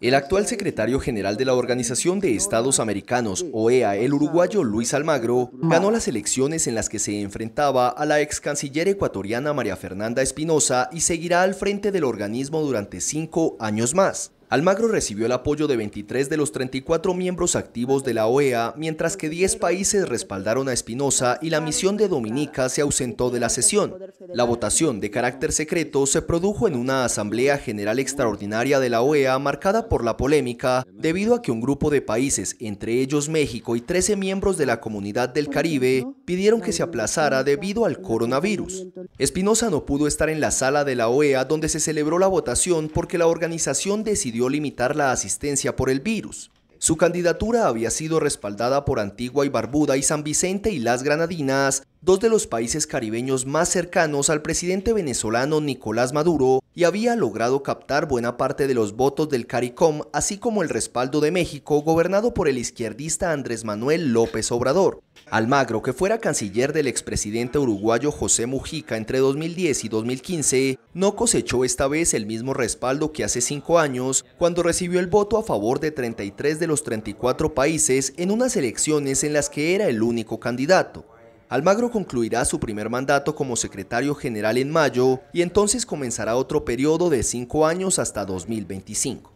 El actual secretario general de la Organización de Estados Americanos, OEA, el uruguayo Luis Almagro, ganó las elecciones en las que se enfrentaba a la ex canciller ecuatoriana María Fernanda Espinosa y seguirá al frente del organismo durante cinco años más. Almagro recibió el apoyo de 23 de los 34 miembros activos de la OEA, mientras que 10 países respaldaron a Espinosa y la misión de Dominica se ausentó de la sesión. La votación de carácter secreto se produjo en una Asamblea General Extraordinaria de la OEA marcada por la polémica debido a que un grupo de países, entre ellos México y 13 miembros de la Comunidad del Caribe, pidieron que se aplazara debido al coronavirus. Espinosa no pudo estar en la sala de la OEA donde se celebró la votación porque la organización decidió limitar la asistencia por el virus. Su candidatura había sido respaldada por Antigua y Barbuda y San Vicente y las Granadinas, dos de los países caribeños más cercanos al presidente venezolano Nicolás Maduro, y había logrado captar buena parte de los votos del CARICOM, así como el respaldo de México, gobernado por el izquierdista Andrés Manuel López Obrador. Almagro, que fuera canciller del expresidente uruguayo José Mujica entre 2010 y 2015, no cosechó esta vez el mismo respaldo que hace cinco años, cuando recibió el voto a favor de 33 de los 34 países en unas elecciones en las que era el único candidato. Almagro concluirá su primer mandato como secretario general en mayo y entonces comenzará otro periodo de cinco años hasta 2025.